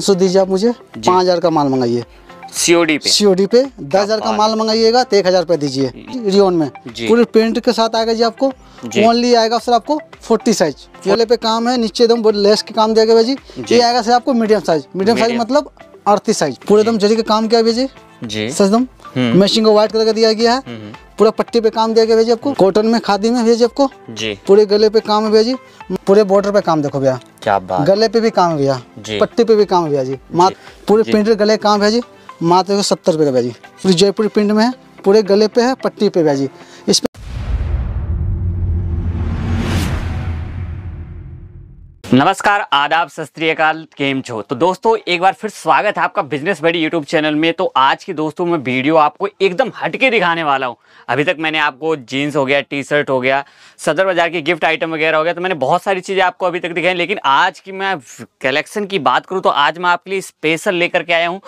पाँच सौ दीजिए आप मुझे पाँच हज़ार का माल मंगाइए सीओडी पे सीओडी पे दस हजार का हाँ, माल मंगाइएगा तो एक हजार रुपया दीजिए रियोन में पूरे पेंट के साथ आएगा जी आपको ओनली आएगा सर आपको फोर्टी साइज पहले पे काम है नीचे एकदम लेस के काम दिया गया जी ये आएगा सर आपको मीडियम साइज मीडियम साइज मतलब अड़तीस साइज पूरे एकदम जरी का काम किया भेजिए जी सर एकदम मशीन हम्म। को व्हाइट कलर का दिया गया है हम्म। पूरा पट्टी पे काम दिया गया भैया आपको कॉटन में खादी में भेजिए आपको जी पूरे गले पे काम है भेजिए पूरे बॉर्डर पे काम देखो भैया क्या बात गले पे भी काम भैया पट्टी पे भी काम भैया जी मात पूरे पिंड गले काम भैया जी मात्र सत्तर रुपये का भैया जी पूरी जयपुर पिंड में है पूरे गले पे है पट्टी पे भैया जी इस नमस्कार आदाब सस्त्रीकाल केम छो तो दोस्तों एक बार फिर स्वागत है आपका बिजनेस बड़ी यूट्यूब चैनल में तो आज की दोस्तों मैं वीडियो आपको एकदम हटके दिखाने वाला हूँ अभी तक मैंने आपको जीन्स हो गया टी शर्ट हो गया सदर बाजार की गिफ्ट आइटम वगैरह हो गया तो मैंने बहुत सारी चीज़ें आपको अभी तक दिखाई लेकिन आज की मैं कलेक्शन की बात करूँ तो आज मैं आपके लिए स्पेशल लेकर के आया हूँ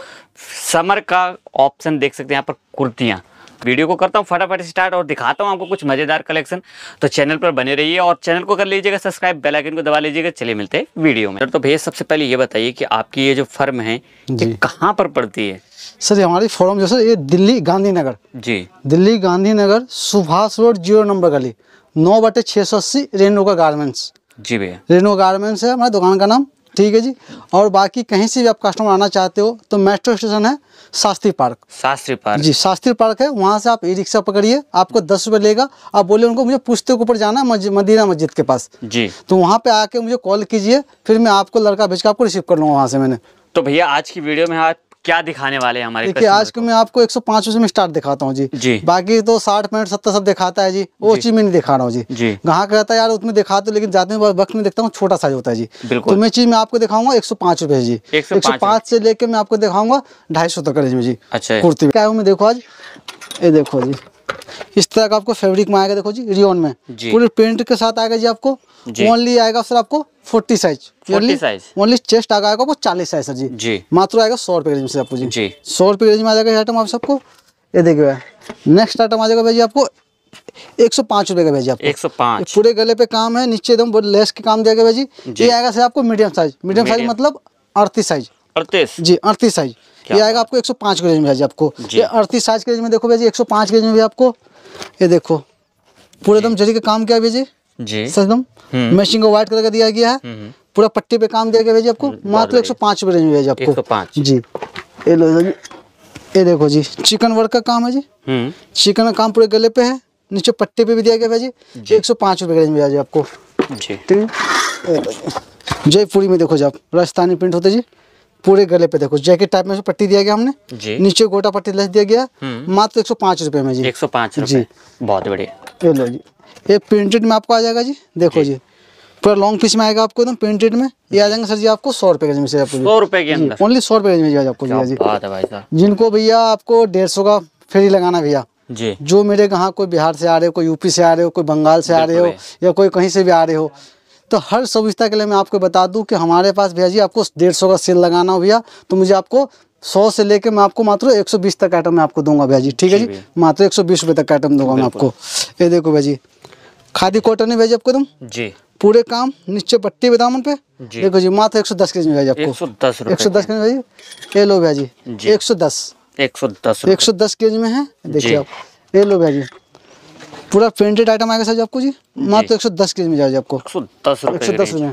समर का ऑप्शन देख सकते हैं यहाँ पर कुर्तियाँ वीडियो को करता हूँ फटाफट स्टार्ट और दिखाता हूँ आपको कुछ मज़ेदार कलेक्शन तो चैनल पर बने रहिए और चैनल को कर लीजिएगा सब्सक्राइब बेलाइकन को दबा लीजिएगा चलिए मिलते हैं वीडियो में तो भैया सबसे पहले ये बताइए कि आपकी ये जो फर्म है ये कहाँ पर पड़ती है सर हमारी फॉर्म जो सर ये दिल्ली गांधीनगर जी Delhi Gandhinagar Subhash road zero number गली नौ बटे छः सौ अस्सी रेणुका गारमेंट्स जी भैया रेनो गारमेंट्स है हमारी दुकान का नाम ठीक है जी और बाकी कहीं से भी आप कस्टमर आना चाहते हो तो मेट्रो स्टेशन है शास्त्री पार्क शास्त्री पार्क जी शास्त्री पार्क है वहाँ से आप ई रिक्शा पकड़िए आपको दस रुपये लेगा आप बोले उनको मुझे पुश्ते ऊपर जाना है मदीना मस्जिद के पास जी तो वहाँ पे आके मुझे कॉल कीजिए फिर मैं आपको लड़का भेज के आपको रिसीव कर लूँगा वहाँ से मैंने तो भैया आज की वीडियो में आप क्या दिखाने वाले हैं हमारे देखिए आज को मैं आपको एक सौ में स्टार्ट दिखाता हूँ जी जी बाकी तो साठ मिनट सत्तर सब दिखाता है जी वो चीज में नहीं दिखा रहा हूँ जी जी ग्राहक कहता है यार उसमें दिखाते लेकिन जाते वक्त में देखता हूँ छोटा साइज होता है जी बिल्कुल तो मैं चीज में आपको दिखाऊंगा एक सौ पांच रुपए जी एक सौ पांच से लेकर मैं आपको दिखाऊंगा ढाई सौ तक जी जी अच्छा कुर्ती क्या मैं देखो आज ये देखो जी इस तरह का आपको फेब्रिक में आएगा देखो जी रियोन में पूरे प्रिंट के साथ आएगा जी आपको ओनली आएगा सर आपको forty size only only chest आगे आपको चालीस साइज सर जी जी मात्र आएगा सौ रुपए रेंज में आपको जी सौ रुपए रेंज में आ जाएगा आइटम आप सबको ये देखिए भाई नेक्स्ट आइटम आ जाएगा भाई आपको एक सौ पांच रुपए का भेजिए आपको एक सौ पाँच पूरे गले पे काम है नीचे एकदम लेस के काम दिया गया जी ये आएगा सर आपको मीडियम साइज मीडियम साइज मतलब अड़तीस साइज अड़तीस जी अड़तीस साइज ये आएगा आपको एक सौ पांच के रेंज में भाई आपको ये अड़तीस साइज के रेंज में देखो भाई एक सौ पांच के रेंज में भी आपको ये देखो पूरे एकदम जरी का काम किया भाई जी सर एकदम मैचिंग हम्म। को व्हाइट कलर का दिया गया है हम्म। पूरा पट्टी पे काम दिया गया भाई आपको हम्म। मात्र एक सौ पांच के रेंज में भाई आपको जी ये लो जी ये देखो जी चिकन वर्क का काम है जी चिकन का काम पूरे गले पे है नीचे पट्टे पे भी दिया गया भाई जी एक सौ पांच रुपए का रेंज में भैया आपको जयपुरी में देखो जी आप राजस्थानी प्रिंट होते जी पूरे गले पे देखो जैकेट टाइप में पट्टी दिया गया हमने जी नीचे गोटा पट्टी लेस दिया गया हम्म। मात्र एक सौ पांच रुपये में जी एक सौ पाँच जी बहुत बढ़िया जी ये प्रिंटेड में आपको आ जाएगा जी देखो जी पूरा लॉन्ग पीस में आएगा आपको एकदम प्रिंटेड में ये आ जाएंगे सर जी आपको सौ रुपए के सौ रुपए के ओनली सौ रुपए के आपको जी जिनको भैया आपको डेढ़ सौ का फेरी लगाना भैया जी जो मेरे कहा कोई बिहार से आ रहे हो कोई यूपी से आ रहे हो कोई बंगाल से आ रहे हो या कोई कहीं से भी आ रहे हो तो हर सुविधा के लिए मैं आपको बता दूं कि हमारे पास भैया जी आपको डेढ़ सौ का सेल लगाना हो भैया तो मुझे आपको सौ से लेके मैं आपको मात्र 120 तक आइटम मैं आपको दूंगा भैया जी ठीक है जी मात्र 120 सौ तक आइटम दूंगा मैं आपको ये देखो भैया जी खादी कॉटन है भैया आपको एकदम जी पूरे काम नीचे पट्टी दामन पे जी। देखो जी मात्र एक सौ दस के जी में आपको एक सौ दस भैया जी ये लो भैया जी एक सौ दस एक सौ दस एक सौ दस के जी में है देखिए आप ये लो भैया जी पूरा प्रिंटेड आइटम आएगा सर जी आपको जी मात्र तो एक सौ दस के में जाएगी आपको एक सौ दस एक सौ दस रुपये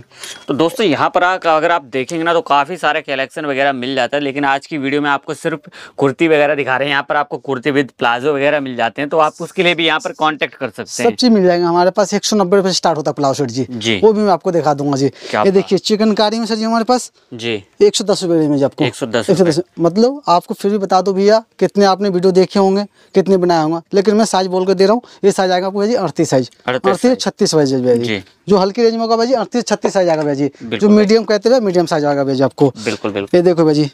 तो दोस्तों यहाँ पर अगर आप देखेंगे ना तो काफ़ी सारे कलेक्शन वगैरह मिल जाता है लेकिन आज की वीडियो में आपको सिर्फ कुर्ती वगैरह दिखा रहे हैं यहाँ पर आपको कुर्ती विद प्लाजो वगैरह मिल जाते हैं तो आप उसके लिए भी यहाँ पर कॉन्टेक्ट कर सकते हैं सब चीज़ मिल जाएंगे हमारे पास एक सौ नब्बे स्टार्ट होता है प्लाजो जी जी वो भी मैं आपको दिखा दूंगा जी ये देखिए चिकनकारी में सर जी हमारे पास जी एक सौ दस रुपये में आपको एक सौ दस मतलब आपको फिर भी बता दो भैया कितने आपने वीडियो देखे होंगे कितने बनाए होंगे लेकिन मैं साइज बोल कर दे रहा हूँ ये साइज आ जाएगा आपको भैया अड़तीस साइज अड़तीस छत्तीस साइज भैया जी जो हल्की रेंज में होगा भाई अड़तीस छत्तीस साइज आएगा भैया जो मीडियम कहते हैं मीडियम साइज आएगा भैया आपको बिल्कुल बिल्कुल ये देखो भैया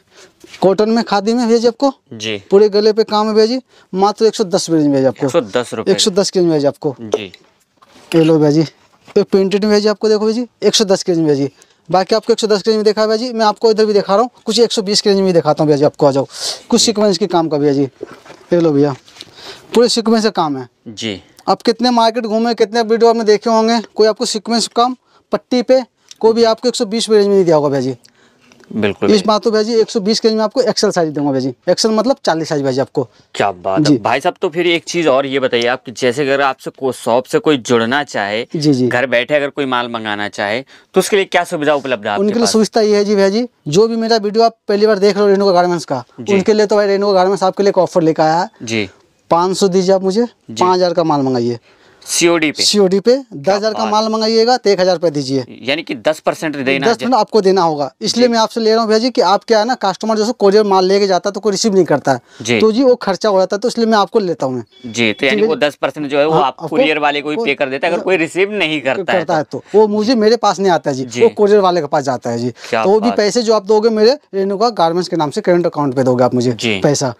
कॉटन में खादी में भेजिए आपको जी पूरे गले पे काम है भैया मात्र एक सौ दस में भेजिए आपको एक सौ दस एक के रेंज भेजिए आपको जी ये लो भैया जी तो प्रिंटेड में भेजिए आपको देखो भैया एक सौ दस के रेंज भेजिए बाकी आपको 110 के रेंज में देखा है मैं आपको इधर भी दिखा रहा हूँ कुछ 120 के रेंज में दिखाता हूँ भैया आपको आ जाओ कुछ सिक्वेंस के काम का भैया जी ये लो भैया पूरे सिक्वेंस का काम है जी आप कितने मार्केट घूमे कितने वीडियो आपने देखे होंगे कोई आपको सिक्वेंस कम पट्टी पे कोई भी आपको 120 रेंज में नहीं दिया होगा भाई बिल्कुल इस बात तो भाई जी 120 के रेंज में आपको एक्सल साइज दूंगा भाई जी एक्सल मतलब 40 साइज भाई जी आपको क्या बात जी भाई साहब तो फिर एक चीज और ये बताइए आप जैसे अगर आपसे को शॉप से कोई जुड़ना चाहे जी जी घर बैठे अगर कोई माल मंगाना चाहे तो उसके लिए क्या सुविधा उपलब्ध है उनके लिए सुविधा ये है जी भाई जी जो भी मेरा वीडियो आप पहली बार देख रहे हो रेनुका गार्मेंट्स का उनके लिए तो भाई रेनुका गार्मेंट्स आपके लिए ऑफर लेकर आया जी पाँच सौ दीजिए आप मुझे पाँच हज़ार का माल मंगाइए सीओडी पे सीओडी पे दस हजार का माल मंगाइएगा तो एक हजार रुपया दीजिए यानी कि दस परसेंट दस परसेंट आपको देना होगा इसलिए मैं आपसे ले रहा हूँ भैया जी कि आप क्या है ना कस्टमर जैसे कोरियर माल लेके जाता तो कोई रिसीव नहीं करता है तो जी वो खर्चा हो जाता है तो इसलिए मैं आपको लेता हूँ जी तो यानी वो दस परसेंट जो है वो हाँ, आप कोरियर वाले को पे कर देता है अगर कोई रिसीव नहीं करता करता तो। है तो वो मुझे मेरे पास नहीं आता जी वो कोरियर वाले के पास जाता है जी तो वो भी पैसे जो आप दोगे मेरे रेणुका गार्मेंट्स के नाम से करेंट अकाउंट पे दोगे आप मुझे पैसा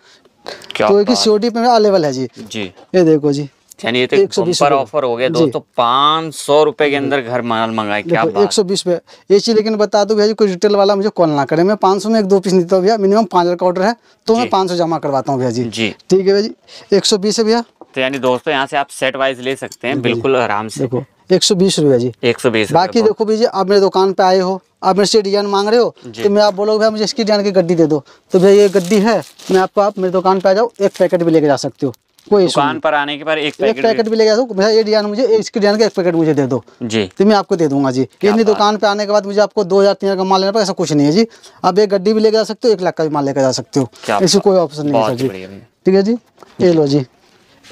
तो एक सीओडी पे अवेलेबल है जी जी ये देखो जी यानी ये तो एक सौ ऑफर हो गया दोस्तों पाँच सौ रुपए के अंदर घर माल मंगाए क्या एक सौ बीस रुपए ये चीज लेकिन बता दो भैया कोई रिटेल वाला मुझे कॉल ना करे मैं पाँच सौ में एक दो पीस देता हूँ भैया मिनिमम पाँच हजार का ऑर्डर है तो मैं पाँच सौ जमा करवाता हूँ भैया जी जी ठीक है भैया जी एक सौ बीस है भैया तो यानी दोस्तों यहाँ से आप सेट वाइज ले सकते हैं बिल्कुल आराम से देखो एक सौ बीस रुपया जी एक सौ बीस बाकी देखो भैया आप मेरे दुकान पे आए हो आप मेरे से डिजाइन मांग रहे हो तो मैं आप बोलोगे भैया मुझे इसकी डिजाइन की गड्डी दे दो तो भैया ये गड्डी है मैं आपको आप मेरे दुकान पे आ जाओ एक पैकेट भी लेके जा सकते हो कोई दुकान पर आने के बाद एक पैकेट एक पैकेट भी ले जा भैया ये डिजाइन मुझे इसकी डिजाइन का एक पैकेट मुझे दे दो जी तो मैं आपको दे दूंगा जी यानी दुकान पे आने के बाद मुझे आपको दो हजार तीन हजार का माल लेना ऐसा कुछ नहीं है जी आप एक गड्डी भी लेके जा सकते हो एक लाख का भी माल लेकर जा सकते हो ऐसी कोई ऑप्शन नहीं है जी ठीक है जी ये लो जी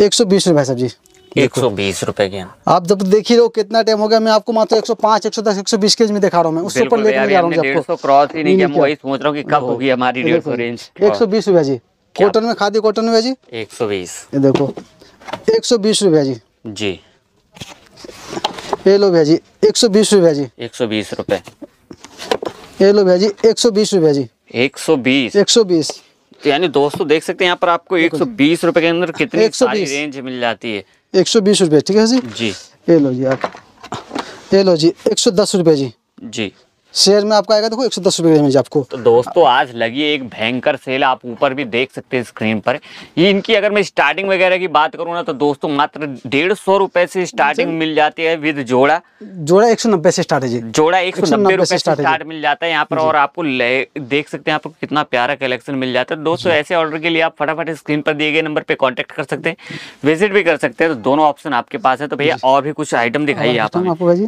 एक सौ बीस रुपये सर जी आप जब देखी रहो कितना टाइम हो गया मैं आपको मात्र एक सौ पांच एक सौ दस एक सौ बीस के में दिखा रहा हूँ उससे लेकर जा रहा हूँ सोच रहा हूँ कि कब होगी हमारी एक सौ बीस रुपया जी कॉटन में खादी कॉटन में जी एक सौ बीस देखो एक सौ बीस रुपया जी जी ये लो भैया जी एक सौ बीस रुपया जी एक सौ बीस रुपये ये लो भैया जी एक सौ बीस रुपया जी एक सौ बीस एक सौ बीस यानी दोस्तों देख सकते हैं यहाँ पर आपको एक सौ बीस रुपए के अंदर कितनी सारी रेंज मिल जाती है 120 रुपए ठीक है जी जी ये लो जी आप ये लो जी 110 रुपए जी जी शेयर में आपका आएगा देखो एक सौ दस रुपये आपको तो दोस्तों आज लगी एक भयंकर सेल आप ऊपर भी देख सकते हैं स्क्रीन पर ये इनकी अगर मैं स्टार्टिंग वगैरह की बात करूँ ना तो दोस्तों मात्र डेढ़ सौ रुपए से स्टार्टिंग मिल जाती है विद जोड़ा जोड़ा एक सौ नब्बे से स्टार्ट है जी जोड़ा एक सौ नब्बे रुपए से स्टार्ट मिल जाता है यहाँ पर और आपको देख सकते हैं आपको कितना प्यारा कलेक्शन मिल जाता है दोस्तों ऐसे ऑर्डर के लिए आप फटाफट स्क्रीन पर दिए गए नंबर पर कॉन्टेक्ट कर सकते हैं विजिट भी कर सकते हैं तो दोनों ऑप्शन आपके पास है तो भैया और भी कुछ आइटम दिखाइए आप भाई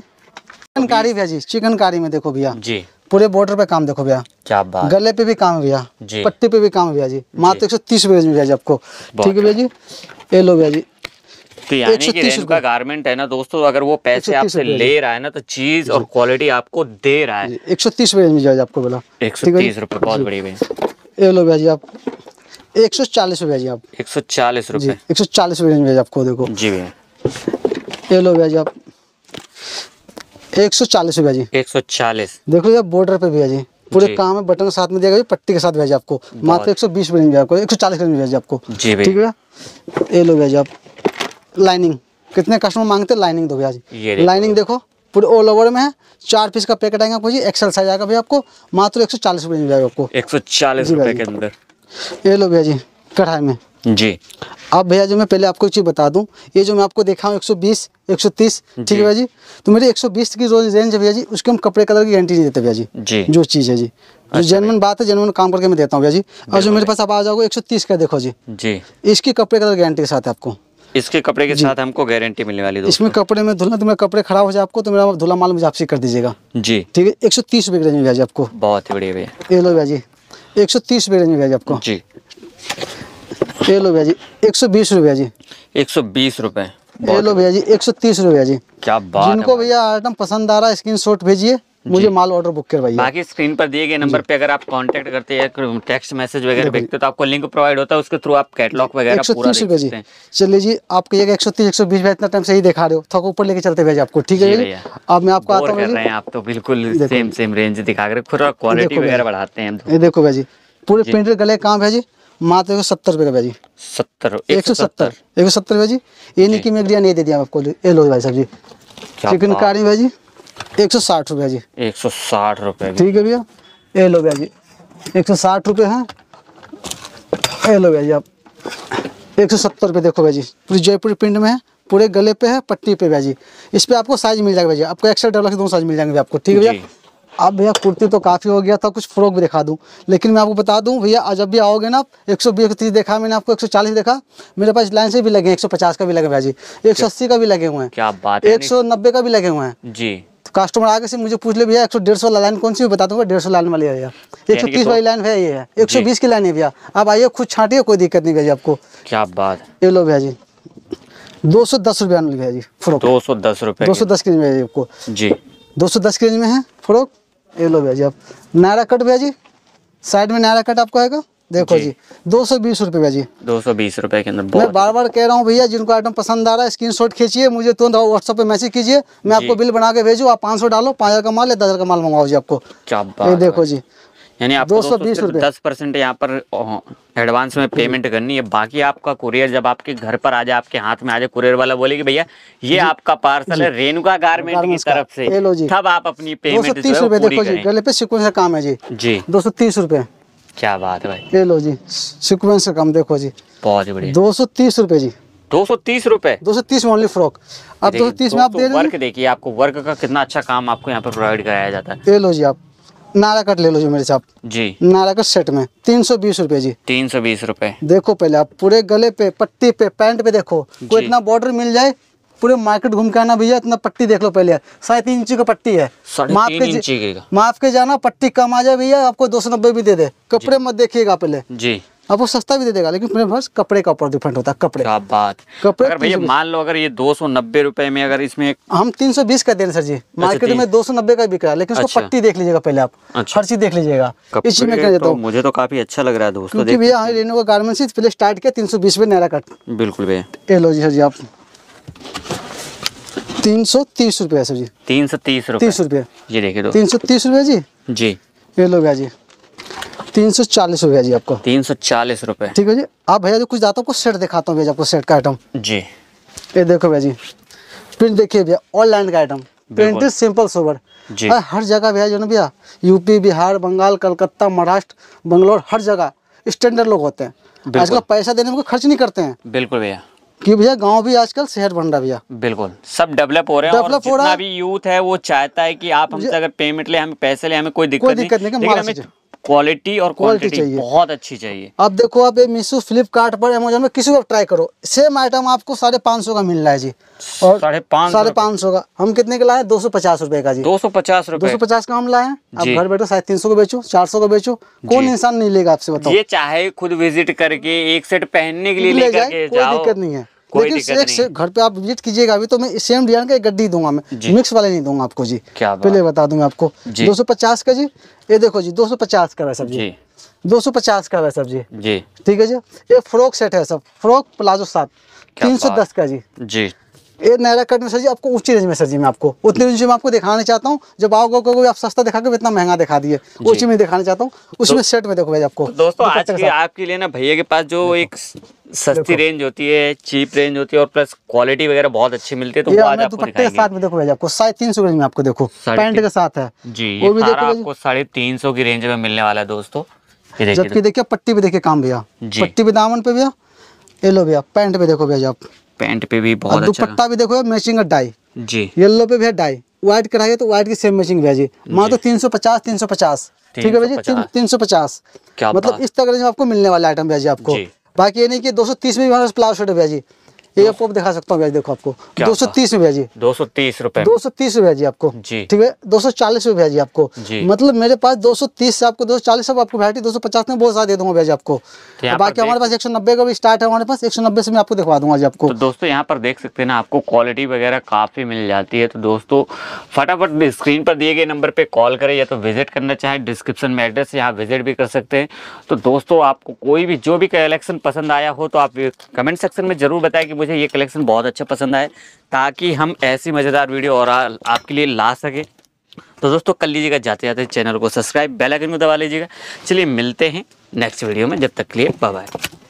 चिकनकारी भैया जी चिकनकारी में देखो भैया जी पूरे बॉर्डर पे काम देखो भैया क्या बात गले पे भी काम भैया पट्टी पे भी काम भैया जी मात्र एक सौ तीस रुपए में भैया जी आपको ठीक है भैया जी ये लो भैया जी तो यानी कि का गारमेंट है ना दोस्तों अगर वो पैसे आपसे ले रहा है ना तो चीज और क्वालिटी आपको दे रहा है एक सौ तीस रुपए में जी आपको बोला एक सौ तीस रुपए बहुत बड़ी भैया ये लो भैया जी आप एक सौ चालीस रुपया जी आप एक सौ चालीस रुपए एक सौ चालीस रुपए में आपको देखो जी भैया ये लो भैया जी आप एक सौ चालीस रुपया जी एक सौ चालीस देखो ये बॉर्डर पे भैया जी पूरे काम है बटन के साथ में दिया पट्टी के साथ भेजा आपको मात्र एक सौ बीस रुपये में आपको एक सौ चालीस रुपये भेजा आपको ठीक है ये लो भैया आप लाइनिंग कितने कस्टमर मांगते हैं लाइनिंग दो भैया जी लाइनिंग देखो पूरे ऑल ओवर में है चार पीस का पैकेट आएगा जी एक्सल साइज आएगा भैया आपको मात्र एक सौ चालीस रुपए में आपको एक सौ चालीस रुपए के अंदर ये लो भैया जी कढ़ाई में जी अब भैया जी मैं पहले आपको एक चीज़ बता दूं ये जो मैं आपको देखा हूँ 120, 130 ठीक है भैया जी तो मेरी 120 की रोज रेंज है भैया जी उसके हम कपड़े कलर की गारंटी नहीं देते भैया जी जी जो चीज़ है जी अच्छा जो जेनवन बात है जेनवन काम करके मैं देता हूँ भैया जी और जो मेरे पास आप आ जाओगे एक का देखो जी जी इसकी कपड़े कलर गारंटी के साथ आपको इसके कपड़े के साथ हमको गारंटी मिलने वाली इसमें कपड़े में तो तुम्हारे कपड़े खराब हो जाए आपको तो मेरा धुला माल मुझे आपसे कर दीजिएगा जी ठीक है एक सौ तीस रुपये की रेंज में भैया जी आपको बहुत ही बढ़िया भैया ये लो भैया जी एक सौ तीस रुपये रेंज में भैया जी आपको जी ये लो भैया जी एक सौ बीस रुपया जी एक सौ बीस रुपये ये लो भैया जी एक सौ तीस रुपया जी क्या बात जिनको भैया आइटम पसंद आ रहा है स्क्रीन शॉट भेजिए मुझे माल ऑर्डर बुक करवाइए बाकी स्क्रीन पर दिए गए नंबर पे अगर आप कांटेक्ट करते हैं टेक्स्ट मैसेज वगैरह भेजते हो तो आपको लिंक प्रोवाइड होता है उसके थ्रू आप कैटलॉग वगैरह पूरा देख सकते हैं चलिए जी आप कहिएगा एक सौ तीस एक सौ बीस भाई इतना टाइम सही दिखा रहे हो थोड़ा ऊपर लेके चलते भेजिए आपको ठीक है अब मैं आपको आता हूँ आप तो बिल्कुल सेम सेम रेंज दिखा कर क्वालिटी वगैरह बढ़ाते हैं तो। देखो भाई जी पूरे प्रिंटेड गले काम है जी मात्र एक सौ सत्तर रुपये का भाई सत्तर एक सौ सत्तर एक सौ सत्तर रुपये जी ये नहीं कि मैं एक नहीं दे दिया आपको ये लो भाई साहब जी चिकन कारी भाई जी एक सौ साठ रुपये जी एक सौ साठ रुपये ठीक है भैया ये लो भैया जी एक सौ साठ रुपये हैं ये लो भैया जी आप एक सौ सत्तर रुपये देखो भाई जी पूरी जयपुरी पिंड में है पूरे गले पे है पट्टी पे भैया जी इस पर आपको साइज मिल जाएगा भैया आपको एक्स्ट्रा डबल के दोनों साइज मिल जाएंगे आपको ठीक है भैया अब भैया कुर्ती तो काफ़ी हो गया था कुछ फ्रॉक भी दिखा दूँ लेकिन मैं आपको बता दूँ भैया आज जब भी आओगे ना आप एक सौ बीस देखा मैंने आपको एक सौ चालीस देखा मेरे पास लाइन से भी लगे एक सौ पचास का भी लगे भैया जी एक सौ अस्सी का भी लगे हुए हैं क्या बात एक सौ नब्बे का भी लगे हुए हैं जी तो कस्टमर आगे से मुझे पूछ ले भैया एक सौ डेढ़ सौ लाइन कौन सी भी बता दूंगा डेढ़ सौ लाइन वाली भैया एक सौ तीस तो वाली लाइन भैया ये है एक सौ बीस की लाइन है भैया आप आइए खुद छाटिए कोई दिक्कत नहीं भैया आपको क्या बात ये लो भैया जी दो सौ दस रुपया भैया जी फ्रॉक दो सौ दस रुपये दो सौ दस में आपको जी दो सौ दस के रेंज में है फ्रॉक ये लो भैया जी आप नारा कट भैया जी साइड में नायरा कट आपको आएगा देखो जी, दो सौ बीस रुपये भैया जी दो सौ बीस रुपये के अंदर मैं बार बार कह रहा हूँ भैया जिनको आइटम पसंद आ रहा है स्क्रीन शॉट खींचिए मुझे तुरंत व्हाट्सअप पे मैसेज कीजिए मैं आपको बिल बना के भेजू आप पाँच सौ डालो पाँच हज़ार का माल या दस हज़ार का माल मंगाओ जी आपको देखो जी यानी आपको दो सौ बीस दस परसेंट यहाँ पर एडवांस में पेमेंट करनी है बाकी आपका कुरियर जब आपके घर पर आ जाए आपके हाथ में आ जाए कुरियर वाला बोले कि भैया ये आपका पार्सल है रेणुका गारमेंट की तरफ से तब आप अपनी पेमेंट तीस रूपए देखो जी गले पे सिक्वेंस का काम है जी जी दो सौ तीस रूपए क्या बात है भाई लो जी सिक्वेंस का काम देखो जी बहुत बढ़िया दो सौ तीस रूपए जी दो सौ तीस रूपए दो सौ तीस ओनली फ्रॉक अब दो सौ तीस में तो आप दे वर्क तो देखिए आपको वर्क का कितना अच्छा काम आपको यहाँ पर प्रोवाइड कराया जाता है लो जी आप नारा कट ले लो जी मेरे साहब जी नारा कट सेट में तीन सौ बीस रूपए जी तीन सौ बीस रूपए देखो पहले आप पूरे गले पे पट्टी पे पैंट पे देखो कोई इतना बॉर्डर मिल जाए पूरे मार्केट घूम के आना भैया इतना पट्टी देख लो पहले साढ़े तीन इंची का पट्टी है माफ के माफ के जाना पट्टी कम आ जाए भैया आपको दो सौ नब्बे भी दे दे कपड़े मत देखिएगा पहले जी अब वो सस्ता भी दे देगा लेकिन अपने पास कपड़े का ऊपर डिपेंड होता है कपड़े का बात कपड़े अगर भैया मान लो अगर ये दो सौ नब्बे रुपए में अगर इसमें हम तीन सौ बीस का दे रहे सर जी अच्छा, मार्केट में दो सौ नब्बे का बिक रहा है लेकिन उसको अच्छा। पट्टी देख लीजिएगा पहले आप अच्छा। हर चीज देख लीजिएगा इस चीज में तो मुझे तो काफी अच्छा लग रहा है दोस्तों क्योंकि भैया हमारे रेनो का गारमेंट से पहले स्टार्ट किया तीन सौ बीस में नया कट बिल्कुल भैया लो जी सर जी आप तीन सौ तीस रुपया सर जी तीन सौ तीस रुपये तीस रुपये ये देखिए तीन सौ तीस रुपये जी जी ये लो भैया जी तीन सौ चालीस रुपया जी आपको तीन सौ चालीस रुपये ठीक है जी आप भैया जो कुछ जाता हूँ सेट दिखाता हूँ भैया आपको सेट का आइटम जी ये देखो भैया जी प्रिंट देखिए भैया ऑनलाइन का item print is simple sober जी हाँ, हर जगह भैया जो ना भैया यूपी बिहार बंगाल कलकत्ता महाराष्ट्र बंगलोर हर जगह स्टैंडर्ड लोग होते हैं आजकल पैसा देने में खर्च नहीं करते हैं बिल्कुल भैया कि भैया गांव भी आजकल शहर बन रहा भैया बिल्कुल सब डेवलप हो रहे हैं और हो रहा है यूथ है वो चाहता है कि आप हमसे अगर पेमेंट ले हमें पैसे ले हमें कोई दिक्कत, कोई दिक्कत नहीं, नहीं, नहीं हमें क्वालिटी और क्वालिटी चाहिए बहुत अच्छी चाहिए अब देखो आप ये मीशो फ्लिपकार्ट पर अमेजोन में किसी को ट्राई करो सेम आइटम आपको साढ़े पाँच सौ का मिल रहा है जी और साढ़े पाँच साढ़े पाँच सौ का हम कितने का लाए दो सौ पचास रूपए का जी दो सौ पचास दो सौ पचास का हम लाए आप घर बैठो साढ़े तीन सौ का बेचो चार सौ का बेचो कौन इंसान नहीं लेगा आपसे बताओ ये चाहे खुद विजिट करके एक सेट पहनने के लिए ले जाए कोई दिक्कत नहीं है कोई लेकिन एक से घर पे आप विजिट कीजिएगा अभी तो मैं सेम डिजाइन का एक गड्डी दूंगा मैं मिक्स वाले नहीं दूंगा आपको जी क्या पहले बता दूंगा आपको दो सौ पचास का जी ये देखो जी दो सौ पचास का है जी दो सौ पचास का है सब्जी जी ठीक है जी ये फ्रॉक सेट है सब फ्रॉक प्लाजो साथ तीन सौ दस का जी जी ये नैरा कट में सर जी आपको ऊंची रेंज में सर जी मैं आपको उतनी रेंज में आपको दिखाना चाहता हूँ जब आओगे कहोगे आप सस्ता दिखा के इतना महंगा दिखा दिए उसी में दिखाना चाहता हूँ उसमें सेट में देखो भाई आपको दोस्तों आज के आपके लिए ना भैया के पास जो एक सस्ती रेंज होती है चीप रेंज होती है और प्लस क्वालिटी वगैरह बहुत अच्छी मिलती है तो आज आपको दुपट्टे के साथ में देखो भाई आपको साढ़े तीन सौ रेंज में आपको देखो पैंट के साथ है जी वो भी देखो आपको साढ़े तीन सौ की रेंज में मिलने वाला है दोस्तों जबकि देखिये पट्टी भी देखिये काम भैया पट्टी भी दामन पे भैया ये लो भैया पैंट पे देखो भैया आप पैंट पे भी बहुत अच्छा दुपट्टा भी देखो मैचिंग डाई जी येलो पे भी है डाई व्हाइट कराइए तो व्हाइट की सेम मैचिंग भैया जी तो तीन सौ पचास तीन सौ पचास ठीक है भैया जी तीन सौ पचास मतलब इस तरह आपको मिलने वाला आइटम भैया जी आपको बाकी ये नहीं की दो सौ तीस में भी हमारे शर्ट है भैया जी ये आपको तो- दिखा सकता हूँ ब्याज देखो आपको दो सौ तीस रुपया जी दो सौ तीस रुपए दो सौ तीस रुपया जी आपको ठीक है दो सौ चालीस में जी आपको मतलब मेरे पास दो सौ तीस से आपको दो सौ चालीस आपको वैरायटी दो सौ पचास में बहुत सारा दे दूंगा ब्याज आपको तो बाकी हमारे पास एक सौ नब्बे का भी स्टार्ट है हमारे पास एक सौ नब्बे से मैं आपको दिखवा दूंगा जी आपको तो दोस्तों यहाँ पर देख सकते हैं ना आपको क्वालिटी वगैरह काफी मिल जाती है तो दोस्तों फटाफट स्क्रीन पर दिए गए नंबर पर कॉल करें या तो विजिट करना चाहे डिस्क्रिप्शन में एड्रेस यहाँ विजिट भी कर सकते हैं तो दोस्तों आपको कोई भी जो भी कलेक्शन पसंद आया हो तो आप कमेंट सेक्शन में जरूर बताए कि मुझे मुझे ये कलेक्शन बहुत अच्छा पसंद आए ताकि हम ऐसी मज़ेदार वीडियो और आ, आपके लिए ला सकें तो दोस्तों कर लीजिएगा जाते जाते चैनल को सब्सक्राइब बेल आइकन को दबा लीजिएगा चलिए मिलते हैं नेक्स्ट वीडियो में जब तक के लिए बाय